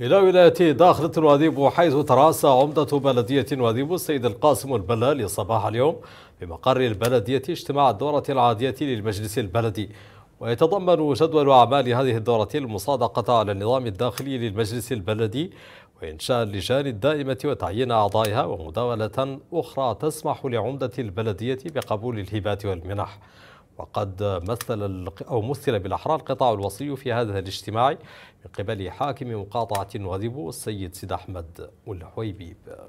إلى ولاية داخلة الواديب حيث ترأس عمدة بلدية الواديب السيد القاسم البلالي صباح اليوم بمقر البلدية اجتماع الدورة العادية للمجلس البلدي ويتضمن جدول أعمال هذه الدورة المصادقة على النظام الداخلي للمجلس البلدي وإنشاء اللجان الدائمة وتعيين أعضائها ومداولة أخرى تسمح لعمدة البلدية بقبول الهبات والمنح وقد مثل أو مثل بالأحرى القطاع الوصي في هذا الاجتماع من قبل حاكم مقاطعة وذبو السيد سيد أحمد الحويبيب